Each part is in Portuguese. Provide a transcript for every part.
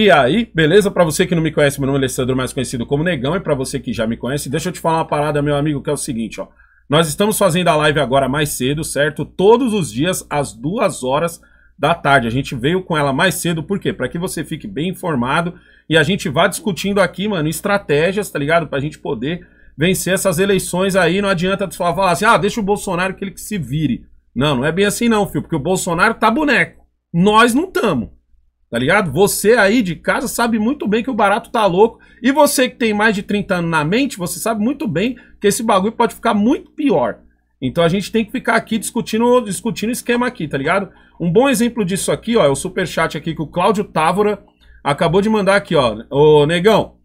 E aí, beleza? Para você que não me conhece, meu nome é Alessandro, mais conhecido como Negão, e para você que já me conhece, deixa eu te falar uma parada, meu amigo, que é o seguinte, ó. Nós estamos fazendo a live agora mais cedo, certo? Todos os dias às duas horas da tarde. A gente veio com ela mais cedo, por quê? Para que você fique bem informado e a gente vá discutindo aqui, mano, estratégias, tá ligado? Para a gente poder vencer essas eleições aí. Não adianta falar, falar assim, ah, deixa o Bolsonaro que ele que se vire. Não, não é bem assim não, filho, porque o Bolsonaro tá boneco. Nós não estamos. Tá ligado? Você aí de casa sabe muito bem que o barato tá louco. E você que tem mais de 30 anos na mente, você sabe muito bem que esse bagulho pode ficar muito pior. Então a gente tem que ficar aqui discutindo discutindo esquema aqui, tá ligado? Um bom exemplo disso aqui, ó, é o super aqui que o Cláudio Távora acabou de mandar aqui, ó. Ô, negão,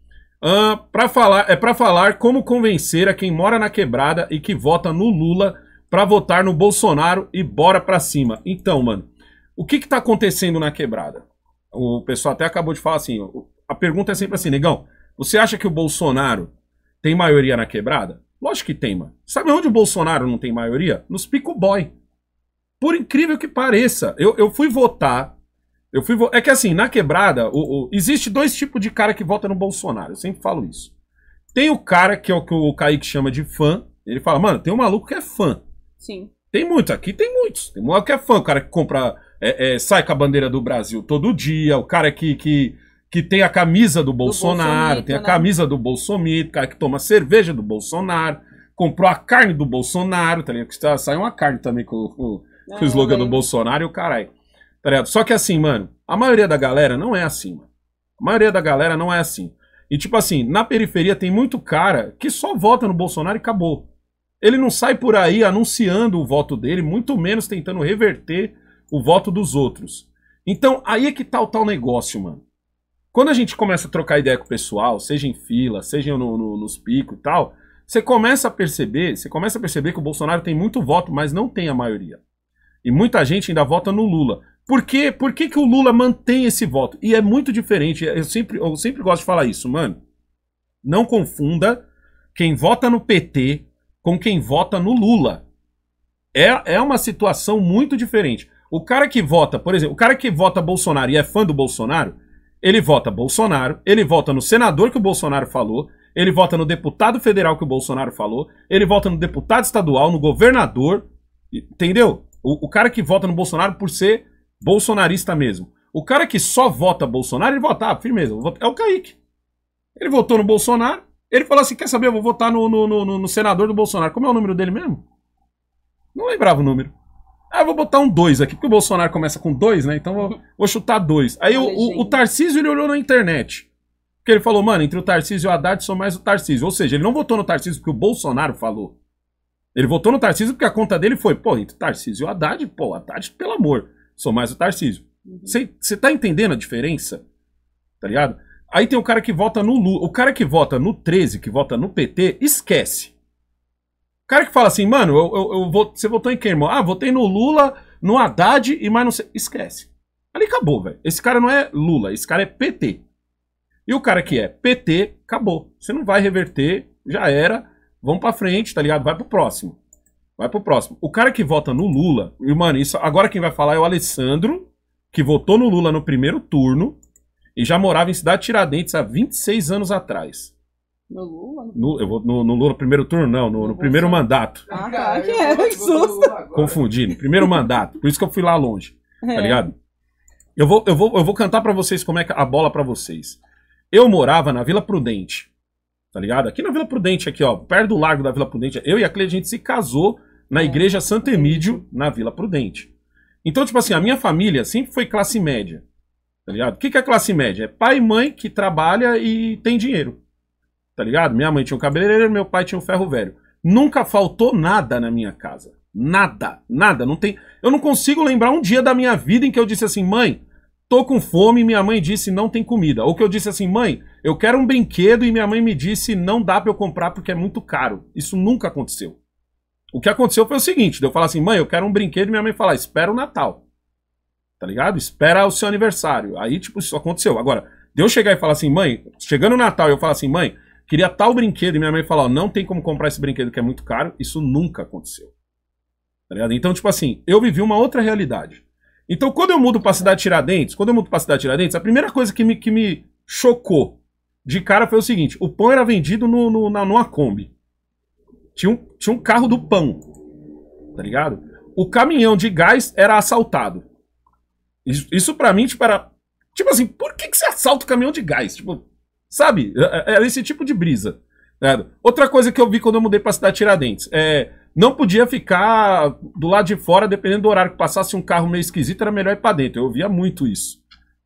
uh, para falar, é para falar como convencer a quem mora na quebrada e que vota no Lula para votar no Bolsonaro e bora pra cima. Então, mano, o que que tá acontecendo na quebrada? o pessoal até acabou de falar assim, a pergunta é sempre assim, negão, você acha que o Bolsonaro tem maioria na quebrada? Lógico que tem, mano. Sabe onde o Bolsonaro não tem maioria? Nos pico boy. Por incrível que pareça, eu, eu fui votar. Eu fui vo... É que assim, na quebrada, o, o, existe dois tipos de cara que vota no Bolsonaro. Eu sempre falo isso. Tem o cara que é o que o Kaique chama de fã. Ele fala, mano, tem um maluco que é fã. Sim. Tem muitos, aqui tem muitos. Tem um maluco que é fã, o cara que compra é, é, sai com a bandeira do Brasil todo dia, o cara que, que, que tem a camisa do Bolsonaro, do tem a né? camisa do Bolsonaro, o cara que toma cerveja do Bolsonaro, comprou a carne do Bolsonaro, tá ligado? Que sai uma carne também com, com, com é, o slogan do né? Bolsonaro e o caralho. Tá ligado? Só que assim, mano, a maioria da galera não é assim, mano. A maioria da galera não é assim. E tipo assim, na periferia tem muito cara que só vota no Bolsonaro e acabou. Ele não sai por aí anunciando o voto dele, muito menos tentando reverter o voto dos outros. Então, aí é que tá o tal negócio, mano. Quando a gente começa a trocar ideia com o pessoal, seja em fila, seja no, no, nos picos e tal, você começa a perceber, você começa a perceber que o Bolsonaro tem muito voto, mas não tem a maioria. E muita gente ainda vota no Lula. Por quê? Por que, que o Lula mantém esse voto? E é muito diferente, é, eu sempre, eu sempre gosto de falar isso, mano. Não confunda quem vota no PT com quem vota no Lula. É, é uma situação muito diferente. O cara que vota, por exemplo, o cara que vota Bolsonaro e é fã do Bolsonaro, ele vota Bolsonaro, ele vota no senador que o Bolsonaro falou, ele vota no deputado federal que o Bolsonaro falou, ele vota no deputado estadual, no governador, entendeu? O, o cara que vota no Bolsonaro por ser bolsonarista mesmo. O cara que só vota Bolsonaro, ele vota, ah, firmeza, é o Kaique. Ele votou no Bolsonaro, ele falou assim, quer saber, eu vou votar no, no, no, no senador do Bolsonaro. Como é o número dele mesmo? Não lembrava o número. Ah, vou botar um 2 aqui, porque o Bolsonaro começa com 2, né? Então vou, vou chutar 2. Aí o, o, o, Tarcísio ele olhou na internet. Porque ele falou, mano, entre o Tarcísio e o Haddad sou mais o Tarcísio. Ou seja, ele não votou no Tarcísio porque o Bolsonaro falou. Ele votou no Tarcísio porque a conta dele foi, pô, entre o Tarcísio e o Haddad, pô, Haddad, pelo amor, sou mais o Tarcísio. Você uhum. tá entendendo a diferença? Tá ligado? Aí tem o cara que vota no Lula. O cara que vota no 13, que vota no PT, esquece cara que fala assim, mano, eu, eu, eu vou, você votou em quem, irmão? Ah, votei no Lula, no Haddad e mais não sei. Esquece. Ali acabou, velho. Esse cara não é Lula, esse cara é PT. E o cara que é PT, acabou. Você não vai reverter, já era. Vamos pra frente, tá ligado? Vai pro próximo. Vai pro próximo. O cara que vota no Lula, e, mano, isso, agora quem vai falar é o Alessandro, que votou no Lula no primeiro turno e já morava em Cidade Tiradentes há 26 anos atrás. No Lula? No, eu vou, no, no Lula primeiro turno, não, no, no primeiro mandato. Ah, tá, que é, que susto. Confundi, no primeiro mandato. Por isso que eu fui lá longe, tá é. tá ligado? Eu vou, eu, vou, eu vou cantar para vocês como é, é a bola para vocês. Eu morava na Vila Prudente, tá ligado? Aqui na Vila Prudente, aqui, ó, perto do Largo da Vila Prudente. Eu e a Cleide, a gente se casou na é. Igreja Santo Emídio, na Vila Prudente. Então, tipo assim, a minha família sempre foi classe média, tá ligado? O que, que é classe média? É pai e mãe que trabalha e tem dinheiro tá ligado? Minha mãe tinha um cabeleireiro, meu pai tinha um ferro velho. Nunca faltou nada na minha casa. Nada, nada. Não tem. Eu não consigo lembrar um dia da minha vida em que eu disse assim, mãe, tô com fome e minha mãe disse não tem comida. Ou que eu disse assim, mãe, eu quero um brinquedo e minha mãe me disse não dá para eu comprar porque é muito caro. Isso nunca aconteceu. O que aconteceu foi o seguinte: eu falar assim, mãe, eu quero um brinquedo e minha mãe falar, espera o Natal. Tá ligado? Espera o seu aniversário. Aí, tipo, isso aconteceu. Agora, de eu chegar e falar assim, mãe, chegando o Natal, eu falar assim, mãe, Queria tal brinquedo. E minha mãe falou: não tem como comprar esse brinquedo que é muito caro. Isso nunca aconteceu. Tá ligado? Então, tipo assim, eu vivi uma outra realidade. Então, quando eu mudo pra cidade Tiradentes, quando eu mudo pra cidade Tiradentes, a primeira coisa que me, que me chocou de cara foi o seguinte: o pão era vendido no, no, na, numa Kombi. Tinha um, tinha um carro do pão. Tá ligado? O caminhão de gás era assaltado. Isso, isso pra mim, tipo, era. Tipo assim, por que, que você assalta o caminhão de gás? Tipo, Sabe? Era é, é, é esse tipo de brisa. Tá Outra coisa que eu vi quando eu mudei pra cidade Tiradentes é. Não podia ficar do lado de fora, dependendo do horário que passasse um carro meio esquisito, era melhor ir pra dentro. Eu via muito isso.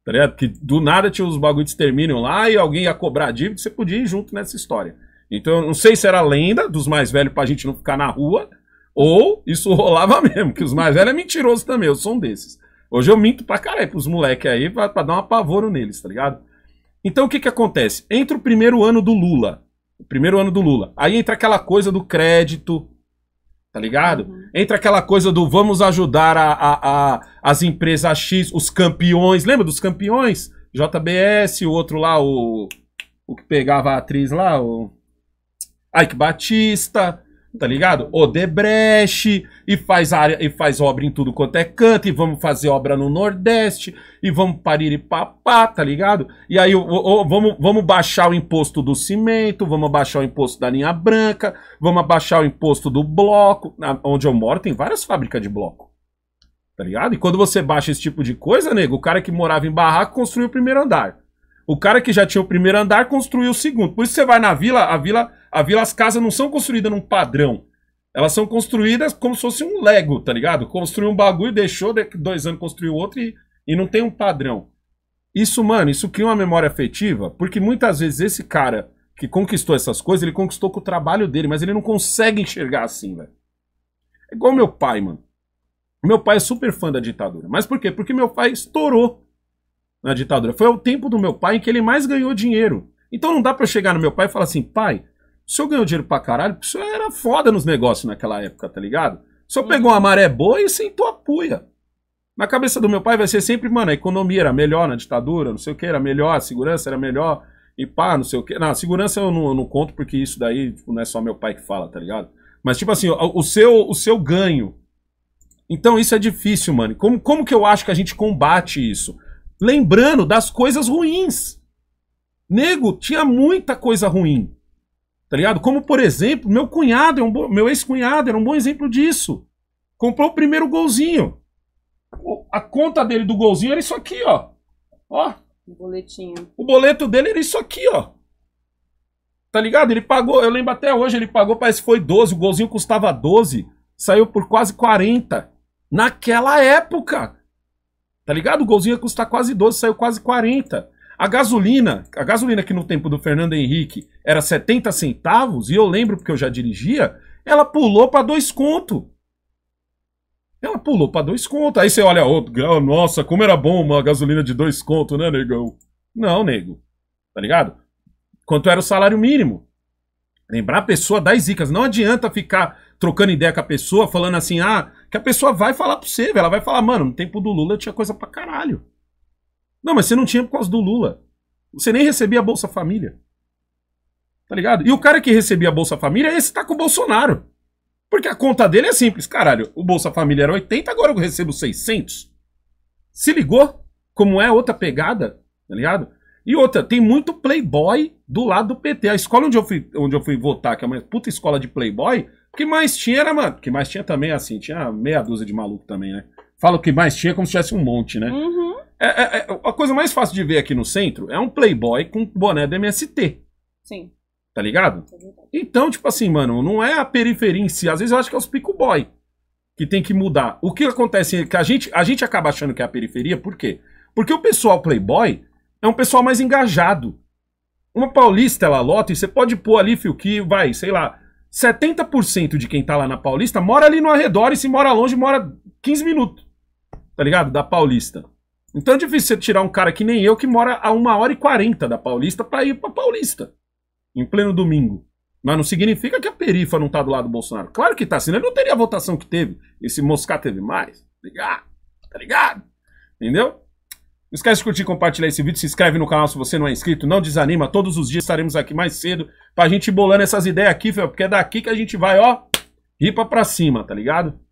Tá ligado? Que do nada tinha os bagulhos terminam lá e alguém ia cobrar dívida, você podia ir junto nessa história. Então, eu não sei se era lenda dos mais velhos pra gente não ficar na rua, ou isso rolava mesmo, que os mais velhos é mentiroso também, eu sou um desses. Hoje eu minto pra caralho pros moleques aí pra, pra dar um apavoro neles, tá ligado? Então o que, que acontece? Entra o primeiro ano do Lula. O primeiro ano do Lula. Aí entra aquela coisa do crédito, tá ligado? Uhum. Entra aquela coisa do vamos ajudar a, a, a, as empresas X, os campeões. Lembra dos campeões? JBS, o outro lá, o, o que pegava a atriz lá, o Ike Batista tá ligado? Odebrecht, e faz área e faz obra em tudo quanto é canto, e vamos fazer obra no Nordeste, e vamos parir e papá, tá ligado? E aí o, o, vamos, vamos baixar o imposto do cimento, vamos baixar o imposto da linha branca, vamos abaixar o imposto do bloco. Na, onde eu moro tem várias fábricas de bloco. Tá ligado? E quando você baixa esse tipo de coisa, nego, o cara que morava em barraco construiu o primeiro andar. O cara que já tinha o primeiro andar construiu o segundo. Por isso você vai na vila, a vila vila, as casas não são construídas num padrão. Elas são construídas como se fosse um Lego, tá ligado? Construiu um bagulho, deixou, dois anos construiu outro e, e não tem um padrão. Isso, mano, isso cria uma memória afetiva, porque muitas vezes esse cara que conquistou essas coisas, ele conquistou com o trabalho dele, mas ele não consegue enxergar assim, velho. É igual meu pai, mano. Meu pai é super fã da ditadura. Mas por quê? Porque meu pai estourou na ditadura. Foi o tempo do meu pai em que ele mais ganhou dinheiro. Então não dá para chegar no meu pai e falar assim, pai, o senhor ganhou dinheiro pra caralho, porque o senhor era foda nos negócios naquela época, tá ligado? O senhor uhum. pegou uma maré boa e sentou a puia. Na cabeça do meu pai vai ser sempre, mano, a economia era melhor na ditadura, não sei o que, era melhor, a segurança era melhor, e pá, não sei o que. Na segurança eu não, eu não conto, porque isso daí tipo, não é só meu pai que fala, tá ligado? Mas, tipo assim, o, o, seu, o seu ganho. Então isso é difícil, mano. Como, como que eu acho que a gente combate isso? Lembrando das coisas ruins. Nego, tinha muita coisa ruim. Tá ligado? Como, por exemplo, meu cunhado, é meu ex-cunhado, era um bom exemplo disso. Comprou o primeiro golzinho. A conta dele do golzinho era isso aqui, ó. Ó. O boletinho. O boleto dele era isso aqui, ó. Tá ligado? Ele pagou, eu lembro até hoje, ele pagou, parece que foi 12, o golzinho custava 12, saiu por quase 40. Naquela época. Tá ligado? O golzinho ia custar quase 12, saiu quase 40. A gasolina, a gasolina que no tempo do Fernando Henrique era 70 centavos, e eu lembro porque eu já dirigia, ela pulou para dois conto. Ela pulou para dois conto. Aí você olha, oh, nossa, como era bom uma gasolina de dois conto, né, negão? Não, nego. Tá ligado? Quanto era o salário mínimo? Lembrar a pessoa das dicas. Não adianta ficar trocando ideia com a pessoa, falando assim, ah, que a pessoa vai falar pra você, ela vai falar, mano, no tempo do Lula tinha coisa pra caralho. Não, mas você não tinha por causa do Lula. Você nem recebia a Bolsa Família. Tá ligado? E o cara que recebia a Bolsa Família, esse tá com o Bolsonaro. Porque a conta dele é simples. Caralho, o Bolsa Família era 80, agora eu recebo 600. Se ligou? Como é outra pegada, tá ligado? E outra, tem muito playboy do lado do PT. A escola onde eu fui, onde eu fui votar, que é uma puta escola de playboy, o que mais tinha era, mano, o que mais tinha também, assim, tinha meia dúzia de maluco também, né? Fala o que mais tinha como se tivesse um monte, né? Uhum. É, é, é, a coisa mais fácil de ver aqui no centro é um playboy com boné do MST. Sim. Tá ligado? É então, tipo assim, mano, não é a periferia em si. Às vezes eu acho que é os pico boy que tem que mudar. O que acontece é que a gente, a gente acaba achando que é a periferia, por quê? Porque o pessoal playboy é um pessoal mais engajado. Uma paulista, ela lota, e você pode pôr ali, fio, que vai, sei lá, 70% de quem tá lá na paulista mora ali no arredor, e se mora longe, mora 15 minutos, tá ligado? Da paulista. Então é difícil você tirar um cara que nem eu, que mora a 1 hora e 40 da Paulista, para ir para Paulista, em pleno domingo. Mas não significa que a perifa não tá do lado do Bolsonaro. Claro que tá, senão ele não teria a votação que teve. Esse Moscar teve mais. Tá ligado? Tá ligado? Entendeu? Não esquece de curtir, compartilhar esse vídeo, se inscreve no canal se você não é inscrito, não desanima, todos os dias estaremos aqui mais cedo pra gente bolando essas ideias aqui, porque é daqui que a gente vai, ó, ripa pra cima, tá ligado?